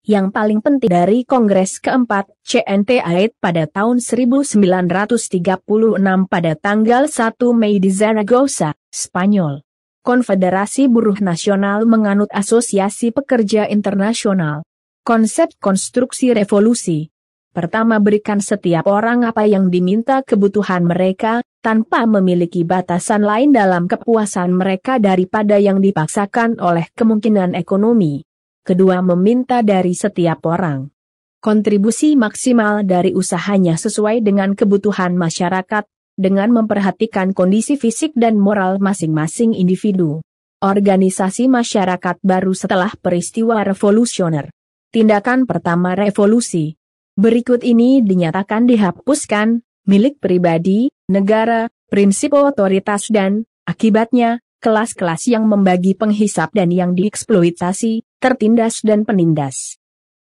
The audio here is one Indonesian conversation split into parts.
Yang paling penting dari Kongres keempat CNT AID pada tahun 1936 pada tanggal 1 Mei di Zaragoza, Spanyol. Konfederasi Buruh Nasional menganut Asosiasi Pekerja Internasional. Konsep konstruksi revolusi. Pertama berikan setiap orang apa yang diminta kebutuhan mereka, tanpa memiliki batasan lain dalam kepuasan mereka daripada yang dipaksakan oleh kemungkinan ekonomi kedua meminta dari setiap orang. Kontribusi maksimal dari usahanya sesuai dengan kebutuhan masyarakat, dengan memperhatikan kondisi fisik dan moral masing-masing individu. Organisasi masyarakat baru setelah peristiwa revolusioner. Tindakan pertama revolusi. Berikut ini dinyatakan dihapuskan, milik pribadi, negara, prinsip otoritas dan, akibatnya, kelas-kelas yang membagi penghisap dan yang dieksploitasi, tertindas dan penindas.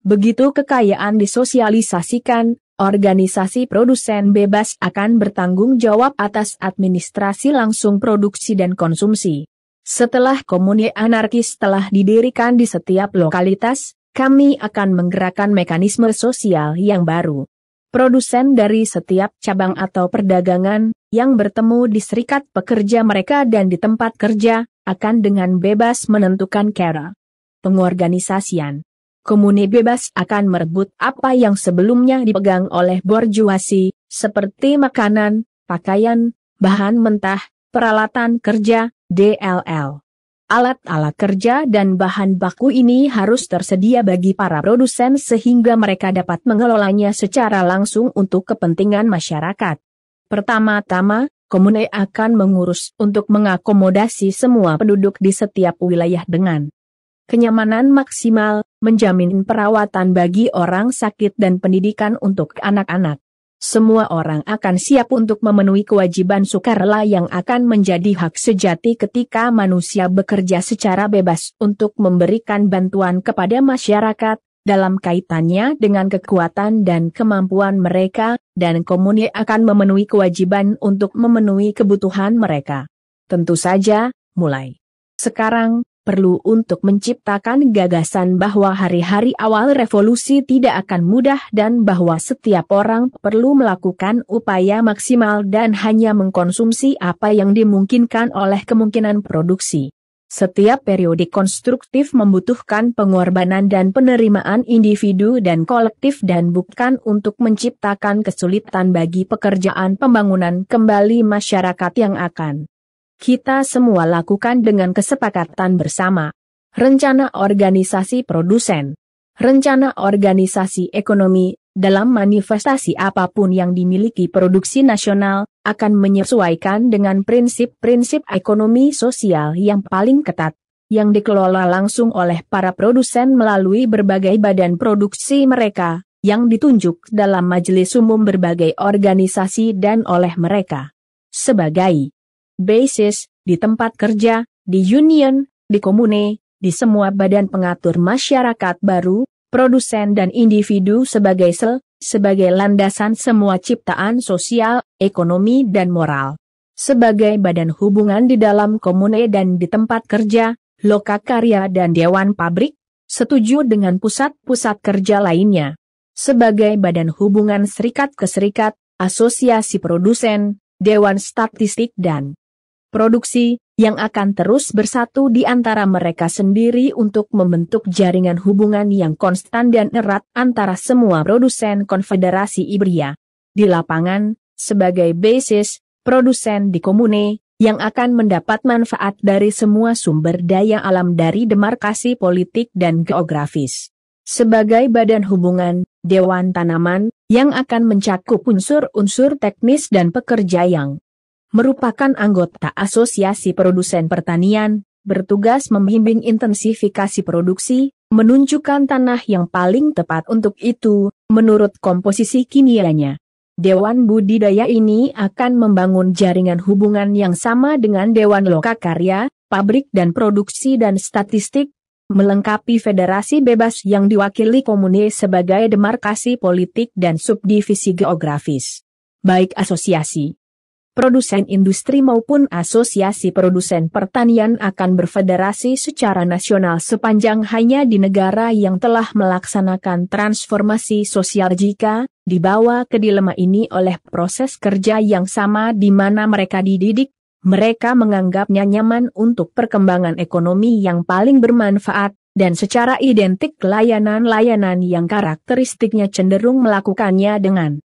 Begitu kekayaan disosialisasikan, organisasi produsen bebas akan bertanggung jawab atas administrasi langsung produksi dan konsumsi. Setelah komuni anarkis telah didirikan di setiap lokalitas, kami akan menggerakkan mekanisme sosial yang baru. Produsen dari setiap cabang atau perdagangan yang bertemu di serikat pekerja mereka dan di tempat kerja akan dengan bebas menentukan cara pengorganisasian. Komune bebas akan merebut apa yang sebelumnya dipegang oleh borjuasi, seperti makanan, pakaian, bahan mentah, peralatan kerja, DLL. Alat-alat kerja dan bahan baku ini harus tersedia bagi para produsen sehingga mereka dapat mengelolanya secara langsung untuk kepentingan masyarakat. Pertama-tama, Komune akan mengurus untuk mengakomodasi semua penduduk di setiap wilayah dengan kenyamanan maksimal, menjamin perawatan bagi orang sakit dan pendidikan untuk anak-anak. Semua orang akan siap untuk memenuhi kewajiban sukarela yang akan menjadi hak sejati ketika manusia bekerja secara bebas untuk memberikan bantuan kepada masyarakat, dalam kaitannya dengan kekuatan dan kemampuan mereka, dan komuni akan memenuhi kewajiban untuk memenuhi kebutuhan mereka. Tentu saja, mulai sekarang, perlu untuk menciptakan gagasan bahwa hari-hari awal revolusi tidak akan mudah dan bahwa setiap orang perlu melakukan upaya maksimal dan hanya mengkonsumsi apa yang dimungkinkan oleh kemungkinan produksi. Setiap periode konstruktif membutuhkan pengorbanan dan penerimaan individu dan kolektif dan bukan untuk menciptakan kesulitan bagi pekerjaan pembangunan kembali masyarakat yang akan kita semua lakukan dengan kesepakatan bersama. Rencana organisasi produsen, rencana organisasi ekonomi, dalam manifestasi apapun yang dimiliki produksi nasional, akan menyesuaikan dengan prinsip-prinsip ekonomi sosial yang paling ketat, yang dikelola langsung oleh para produsen melalui berbagai badan produksi mereka, yang ditunjuk dalam majelis umum berbagai organisasi dan oleh mereka. Sebagai basis, di tempat kerja, di union, di komune, di semua badan pengatur masyarakat baru, produsen dan individu sebagai sel, sebagai landasan semua ciptaan sosial, ekonomi dan moral. Sebagai badan hubungan di dalam komune dan di tempat kerja, loka karya dan dewan pabrik, setuju dengan pusat-pusat kerja lainnya. Sebagai badan hubungan serikat ke serikat, asosiasi produsen, dewan statistik dan produksi, yang akan terus bersatu di antara mereka sendiri untuk membentuk jaringan hubungan yang konstan dan erat antara semua produsen Konfederasi Ibria. Di lapangan, sebagai basis, produsen di komune, yang akan mendapat manfaat dari semua sumber daya alam dari demarkasi politik dan geografis. Sebagai badan hubungan, Dewan Tanaman, yang akan mencakup unsur-unsur teknis dan pekerja yang merupakan anggota Asosiasi Produsen Pertanian, bertugas membimbing intensifikasi produksi, menunjukkan tanah yang paling tepat untuk itu, menurut komposisi kimianya. Dewan Budidaya ini akan membangun jaringan hubungan yang sama dengan Dewan Lokakarya, Pabrik dan Produksi dan Statistik, melengkapi federasi bebas yang diwakili Komune sebagai demarkasi politik dan subdivisi geografis. Baik asosiasi produsen industri maupun asosiasi produsen pertanian akan berfederasi secara nasional sepanjang hanya di negara yang telah melaksanakan transformasi sosial jika dibawa ke dilema ini oleh proses kerja yang sama di mana mereka dididik mereka menganggapnya nyaman untuk perkembangan ekonomi yang paling bermanfaat, dan secara identik layanan-layanan yang karakteristiknya cenderung melakukannya dengan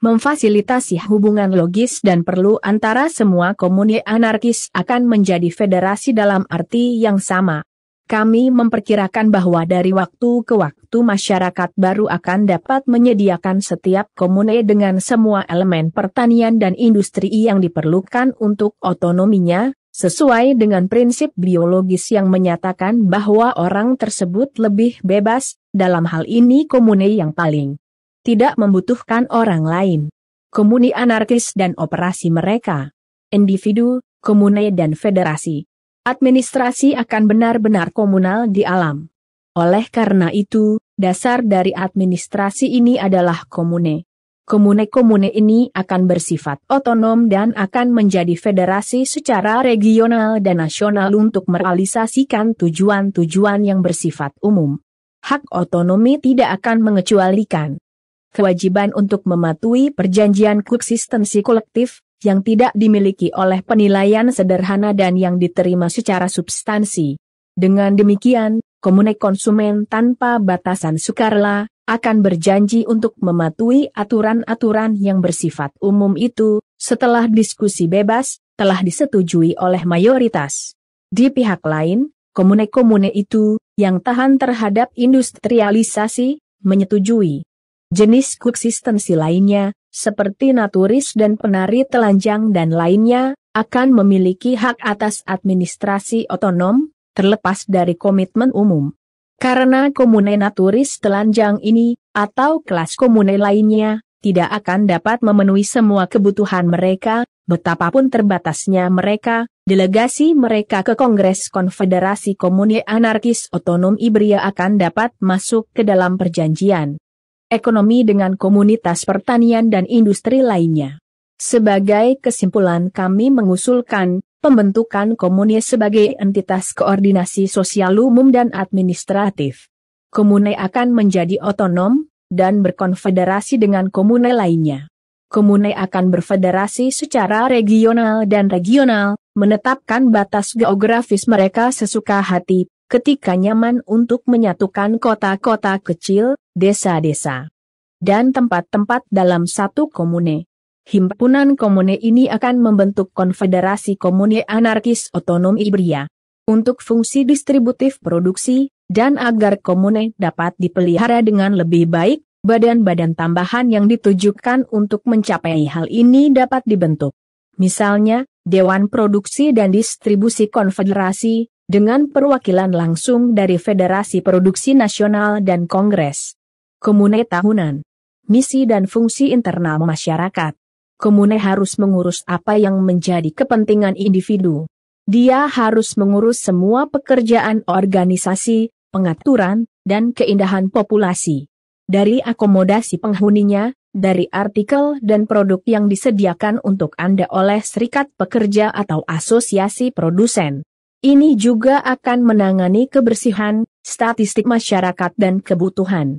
memfasilitasi hubungan logis dan perlu antara semua komuni anarkis akan menjadi federasi dalam arti yang sama. Kami memperkirakan bahwa dari waktu ke waktu masyarakat baru akan dapat menyediakan setiap komune dengan semua elemen pertanian dan industri yang diperlukan untuk otonominya, sesuai dengan prinsip biologis yang menyatakan bahwa orang tersebut lebih bebas, dalam hal ini komune yang paling tidak membutuhkan orang lain. Komuni anarkis dan operasi mereka. Individu, komune dan federasi. Administrasi akan benar-benar komunal di alam. Oleh karena itu, dasar dari administrasi ini adalah komune. Komune-komune ini akan bersifat otonom dan akan menjadi federasi secara regional dan nasional untuk merealisasikan tujuan-tujuan yang bersifat umum. Hak otonomi tidak akan mengecualikan kewajiban untuk mematuhi perjanjian konsistensi kolektif, yang tidak dimiliki oleh penilaian sederhana dan yang diterima secara substansi. Dengan demikian, komunik konsumen tanpa batasan sukarela, akan berjanji untuk mematuhi aturan-aturan yang bersifat umum itu, setelah diskusi bebas, telah disetujui oleh mayoritas. Di pihak lain, komune-komune itu, yang tahan terhadap industrialisasi, menyetujui Jenis kuksistensi lainnya, seperti naturis dan penari telanjang dan lainnya, akan memiliki hak atas administrasi otonom, terlepas dari komitmen umum. Karena komune naturis telanjang ini, atau kelas komune lainnya, tidak akan dapat memenuhi semua kebutuhan mereka, betapapun terbatasnya mereka, delegasi mereka ke Kongres Konfederasi Komune Anarkis Otonom Ibria akan dapat masuk ke dalam perjanjian ekonomi dengan komunitas pertanian dan industri lainnya. Sebagai kesimpulan kami mengusulkan, pembentukan komune sebagai entitas koordinasi sosial umum dan administratif. Komune akan menjadi otonom, dan berkonfederasi dengan komune lainnya. Komune akan berfederasi secara regional dan regional, menetapkan batas geografis mereka sesuka hati, ketika nyaman untuk menyatukan kota-kota kecil, desa-desa, dan tempat-tempat dalam satu komune. Himpunan komune ini akan membentuk konfederasi komune anarkis otonom Ibria untuk fungsi distributif produksi, dan agar komune dapat dipelihara dengan lebih baik, badan-badan tambahan yang ditujukan untuk mencapai hal ini dapat dibentuk. Misalnya, Dewan Produksi dan Distribusi Konfederasi, dengan perwakilan langsung dari Federasi Produksi Nasional dan Kongres. Komune tahunan. Misi dan fungsi internal masyarakat. Komune harus mengurus apa yang menjadi kepentingan individu. Dia harus mengurus semua pekerjaan organisasi, pengaturan, dan keindahan populasi. Dari akomodasi penghuninya, dari artikel dan produk yang disediakan untuk Anda oleh serikat pekerja atau asosiasi produsen. Ini juga akan menangani kebersihan, statistik masyarakat dan kebutuhan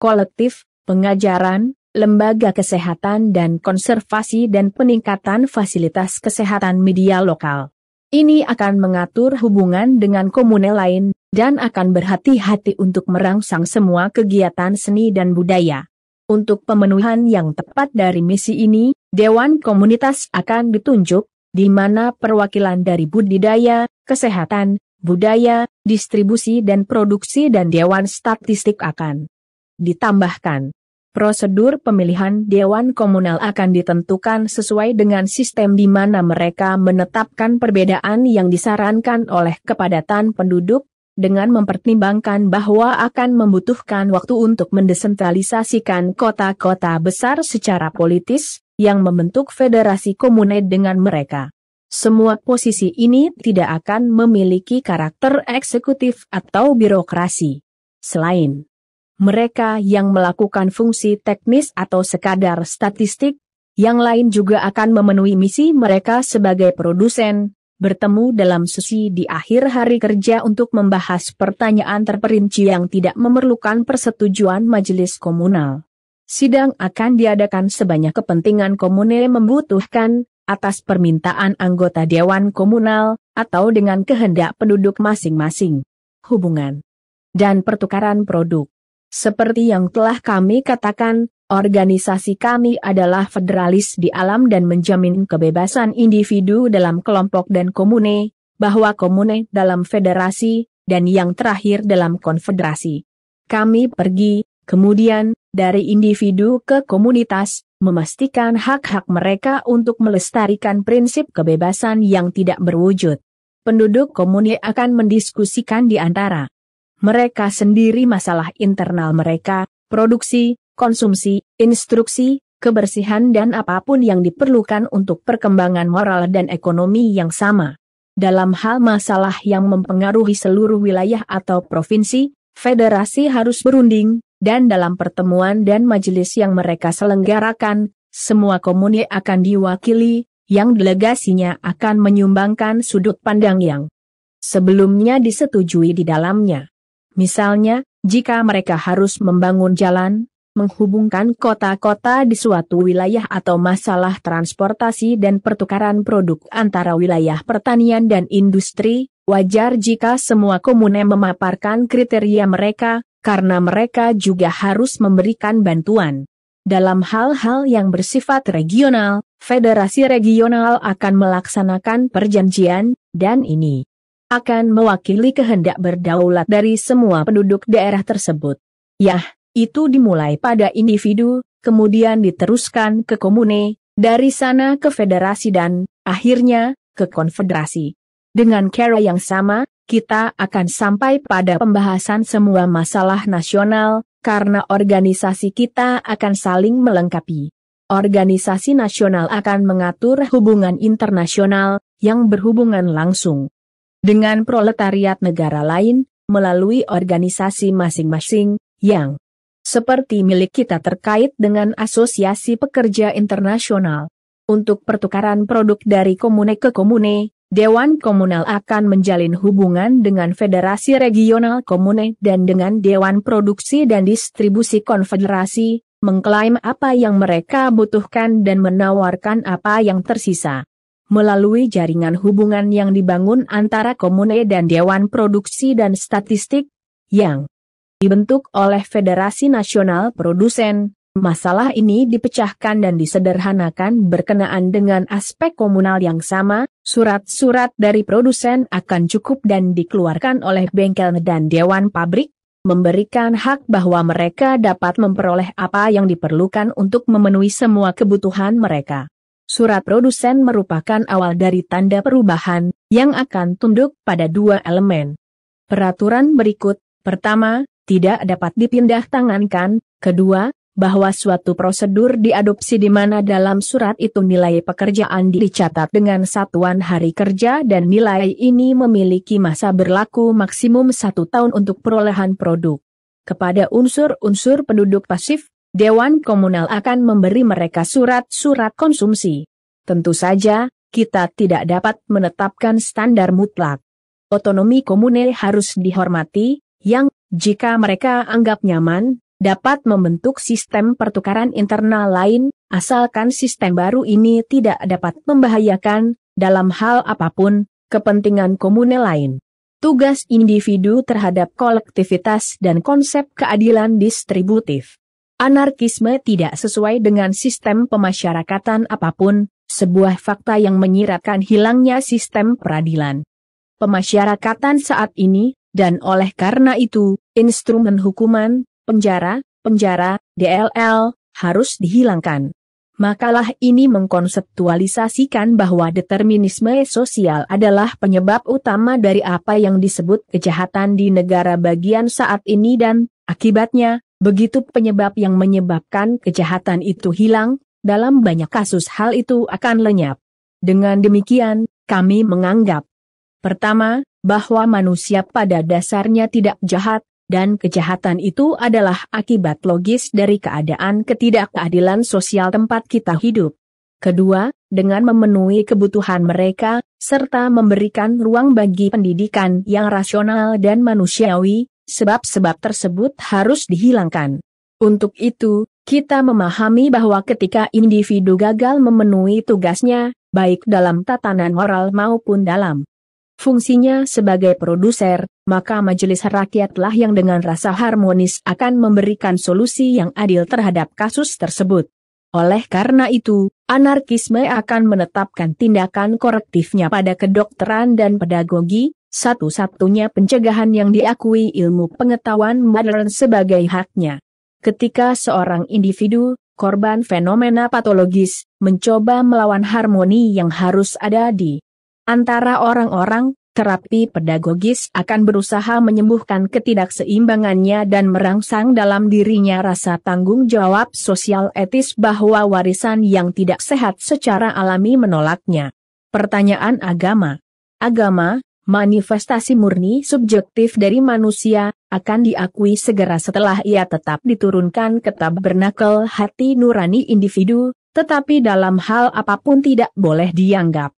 kolektif, pengajaran, lembaga kesehatan dan konservasi dan peningkatan fasilitas kesehatan media lokal. Ini akan mengatur hubungan dengan komune lain, dan akan berhati-hati untuk merangsang semua kegiatan seni dan budaya. Untuk pemenuhan yang tepat dari misi ini, Dewan Komunitas akan ditunjuk, di mana perwakilan dari budidaya, kesehatan, budaya, distribusi dan produksi dan Dewan Statistik akan ditambahkan. Prosedur pemilihan Dewan Komunal akan ditentukan sesuai dengan sistem di mana mereka menetapkan perbedaan yang disarankan oleh kepadatan penduduk, dengan mempertimbangkan bahwa akan membutuhkan waktu untuk mendesentralisasikan kota-kota besar secara politis, yang membentuk federasi komune dengan mereka. Semua posisi ini tidak akan memiliki karakter eksekutif atau birokrasi. Selain mereka yang melakukan fungsi teknis atau sekadar statistik, yang lain juga akan memenuhi misi mereka sebagai produsen, bertemu dalam sesi di akhir hari kerja untuk membahas pertanyaan terperinci yang tidak memerlukan persetujuan majelis komunal. Sidang akan diadakan sebanyak kepentingan komune membutuhkan, atas permintaan anggota Dewan Komunal, atau dengan kehendak penduduk masing-masing. Hubungan dan pertukaran produk seperti yang telah kami katakan, organisasi kami adalah federalis di alam dan menjamin kebebasan individu dalam kelompok dan komune, bahwa komune dalam federasi, dan yang terakhir dalam konfederasi. Kami pergi, kemudian, dari individu ke komunitas, memastikan hak-hak mereka untuk melestarikan prinsip kebebasan yang tidak berwujud. Penduduk komune akan mendiskusikan di antara mereka sendiri masalah internal mereka, produksi, konsumsi, instruksi, kebersihan dan apapun yang diperlukan untuk perkembangan moral dan ekonomi yang sama. Dalam hal masalah yang mempengaruhi seluruh wilayah atau provinsi, federasi harus berunding, dan dalam pertemuan dan majelis yang mereka selenggarakan, semua komuni akan diwakili, yang delegasinya akan menyumbangkan sudut pandang yang sebelumnya disetujui di dalamnya. Misalnya, jika mereka harus membangun jalan, menghubungkan kota-kota di suatu wilayah atau masalah transportasi dan pertukaran produk antara wilayah pertanian dan industri, wajar jika semua komune memaparkan kriteria mereka, karena mereka juga harus memberikan bantuan. Dalam hal-hal yang bersifat regional, federasi regional akan melaksanakan perjanjian, dan ini akan mewakili kehendak berdaulat dari semua penduduk daerah tersebut. Yah, itu dimulai pada individu, kemudian diteruskan ke komune, dari sana ke federasi dan, akhirnya, ke konfederasi. Dengan cara yang sama, kita akan sampai pada pembahasan semua masalah nasional, karena organisasi kita akan saling melengkapi. Organisasi nasional akan mengatur hubungan internasional, yang berhubungan langsung dengan proletariat negara lain, melalui organisasi masing-masing, yang seperti milik kita terkait dengan Asosiasi Pekerja Internasional. Untuk pertukaran produk dari komune ke komune, Dewan Komunal akan menjalin hubungan dengan Federasi Regional Komune dan dengan Dewan Produksi dan Distribusi Konfederasi, mengklaim apa yang mereka butuhkan dan menawarkan apa yang tersisa melalui jaringan hubungan yang dibangun antara Komune dan Dewan Produksi dan Statistik, yang dibentuk oleh Federasi Nasional Produsen. Masalah ini dipecahkan dan disederhanakan berkenaan dengan aspek komunal yang sama, surat-surat dari produsen akan cukup dan dikeluarkan oleh bengkel dan Dewan Pabrik, memberikan hak bahwa mereka dapat memperoleh apa yang diperlukan untuk memenuhi semua kebutuhan mereka. Surat produsen merupakan awal dari tanda perubahan yang akan tunduk pada dua elemen. Peraturan berikut, pertama, tidak dapat dipindah tangankan, kedua, bahwa suatu prosedur diadopsi di mana dalam surat itu nilai pekerjaan dicatat dengan satuan hari kerja dan nilai ini memiliki masa berlaku maksimum satu tahun untuk perolehan produk. Kepada unsur-unsur penduduk pasif, Dewan Komunal akan memberi mereka surat-surat konsumsi. Tentu saja, kita tidak dapat menetapkan standar mutlak. Otonomi komune harus dihormati, yang, jika mereka anggap nyaman, dapat membentuk sistem pertukaran internal lain, asalkan sistem baru ini tidak dapat membahayakan, dalam hal apapun, kepentingan komune lain. Tugas individu terhadap kolektivitas dan konsep keadilan distributif. Anarkisme tidak sesuai dengan sistem pemasyarakatan apapun, sebuah fakta yang menyiratkan hilangnya sistem peradilan. Pemasyarakatan saat ini, dan oleh karena itu, instrumen hukuman, penjara, penjara, DLL, harus dihilangkan. Makalah ini mengkonseptualisasikan bahwa determinisme sosial adalah penyebab utama dari apa yang disebut kejahatan di negara bagian saat ini dan, akibatnya, Begitu penyebab yang menyebabkan kejahatan itu hilang, dalam banyak kasus hal itu akan lenyap. Dengan demikian, kami menganggap pertama, bahwa manusia pada dasarnya tidak jahat, dan kejahatan itu adalah akibat logis dari keadaan ketidakadilan sosial tempat kita hidup. Kedua, dengan memenuhi kebutuhan mereka, serta memberikan ruang bagi pendidikan yang rasional dan manusiawi, sebab-sebab tersebut harus dihilangkan. Untuk itu, kita memahami bahwa ketika individu gagal memenuhi tugasnya, baik dalam tatanan moral maupun dalam fungsinya sebagai produser, maka majelis rakyatlah yang dengan rasa harmonis akan memberikan solusi yang adil terhadap kasus tersebut. Oleh karena itu, anarkisme akan menetapkan tindakan korektifnya pada kedokteran dan pedagogi, satu-satunya pencegahan yang diakui ilmu pengetahuan modern sebagai haknya. Ketika seorang individu, korban fenomena patologis, mencoba melawan harmoni yang harus ada di antara orang-orang, terapi pedagogis akan berusaha menyembuhkan ketidakseimbangannya dan merangsang dalam dirinya rasa tanggung jawab sosial etis bahwa warisan yang tidak sehat secara alami menolaknya. Pertanyaan agama. Agama, manifestasi murni subjektif dari manusia, akan diakui segera setelah ia tetap diturunkan ke tabernakel hati nurani individu, tetapi dalam hal apapun tidak boleh dianggap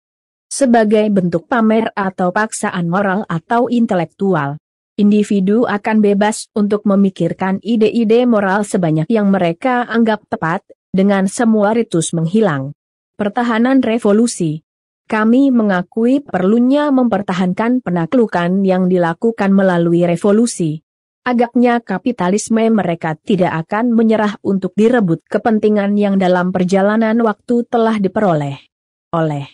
sebagai bentuk pamer atau paksaan moral atau intelektual. Individu akan bebas untuk memikirkan ide-ide moral sebanyak yang mereka anggap tepat, dengan semua ritus menghilang. Pertahanan revolusi kami mengakui perlunya mempertahankan penaklukan yang dilakukan melalui revolusi. Agaknya kapitalisme mereka tidak akan menyerah untuk direbut kepentingan yang dalam perjalanan waktu telah diperoleh. Oleh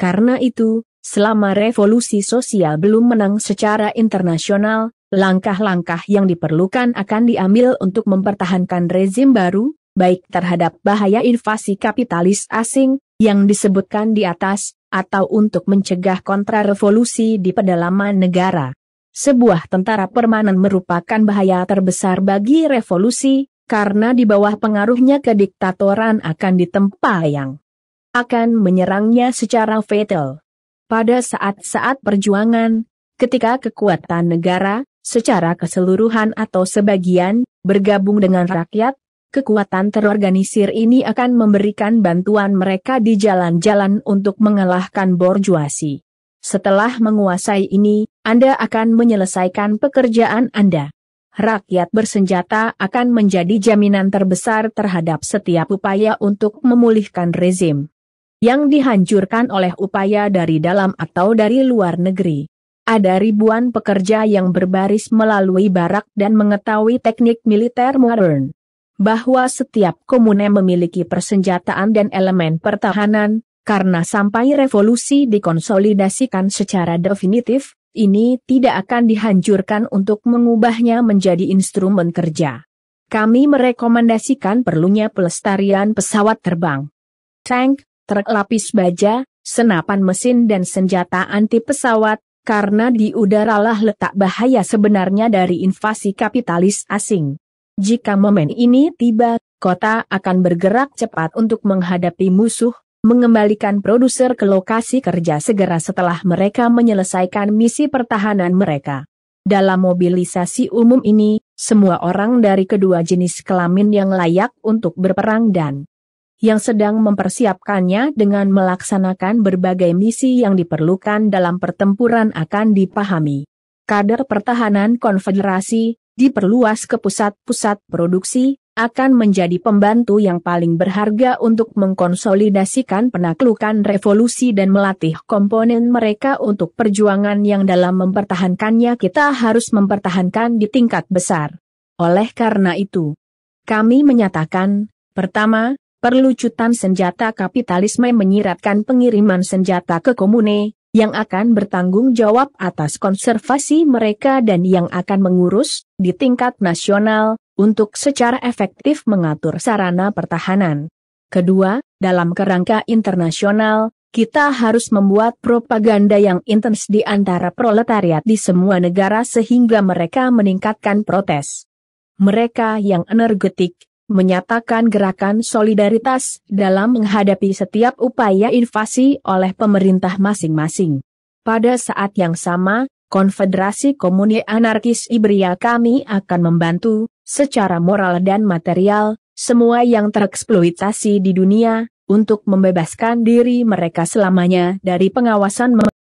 karena itu, selama revolusi sosial belum menang secara internasional, langkah-langkah yang diperlukan akan diambil untuk mempertahankan rezim baru, baik terhadap bahaya invasi kapitalis asing, yang disebutkan di atas, atau untuk mencegah kontrarevolusi di pedalaman negara. Sebuah tentara permanen merupakan bahaya terbesar bagi revolusi, karena di bawah pengaruhnya kediktatoran akan ditempa yang akan menyerangnya secara fatal. Pada saat-saat perjuangan, ketika kekuatan negara, secara keseluruhan atau sebagian, bergabung dengan rakyat, Kekuatan terorganisir ini akan memberikan bantuan mereka di jalan-jalan untuk mengalahkan borjuasi. Setelah menguasai ini, Anda akan menyelesaikan pekerjaan Anda. Rakyat bersenjata akan menjadi jaminan terbesar terhadap setiap upaya untuk memulihkan rezim yang dihancurkan oleh upaya dari dalam atau dari luar negeri. Ada ribuan pekerja yang berbaris melalui barak dan mengetahui teknik militer modern bahwa setiap komune memiliki persenjataan dan elemen pertahanan, karena sampai revolusi dikonsolidasikan secara definitif, ini tidak akan dihancurkan untuk mengubahnya menjadi instrumen kerja. Kami merekomendasikan perlunya pelestarian pesawat terbang, tank, truk lapis baja, senapan mesin dan senjata anti pesawat, karena di udaralah letak bahaya sebenarnya dari invasi kapitalis asing. Jika momen ini tiba, kota akan bergerak cepat untuk menghadapi musuh, mengembalikan produser ke lokasi kerja segera setelah mereka menyelesaikan misi pertahanan mereka. Dalam mobilisasi umum ini, semua orang dari kedua jenis kelamin yang layak untuk berperang dan yang sedang mempersiapkannya dengan melaksanakan berbagai misi yang diperlukan dalam pertempuran akan dipahami. Kader pertahanan konfederasi, diperluas ke pusat-pusat produksi, akan menjadi pembantu yang paling berharga untuk mengkonsolidasikan penaklukan revolusi dan melatih komponen mereka untuk perjuangan yang dalam mempertahankannya kita harus mempertahankan di tingkat besar. Oleh karena itu, kami menyatakan, pertama, perlucutan senjata kapitalisme menyiratkan pengiriman senjata ke komune, yang akan bertanggung jawab atas konservasi mereka dan yang akan mengurus, di tingkat nasional, untuk secara efektif mengatur sarana pertahanan. Kedua, dalam kerangka internasional, kita harus membuat propaganda yang intens di antara proletariat di semua negara sehingga mereka meningkatkan protes. Mereka yang energetik, menyatakan gerakan solidaritas dalam menghadapi setiap upaya invasi oleh pemerintah masing-masing. Pada saat yang sama, Konfederasi Komuni Anarkis Ibria kami akan membantu, secara moral dan material, semua yang tereksploitasi di dunia, untuk membebaskan diri mereka selamanya dari pengawasan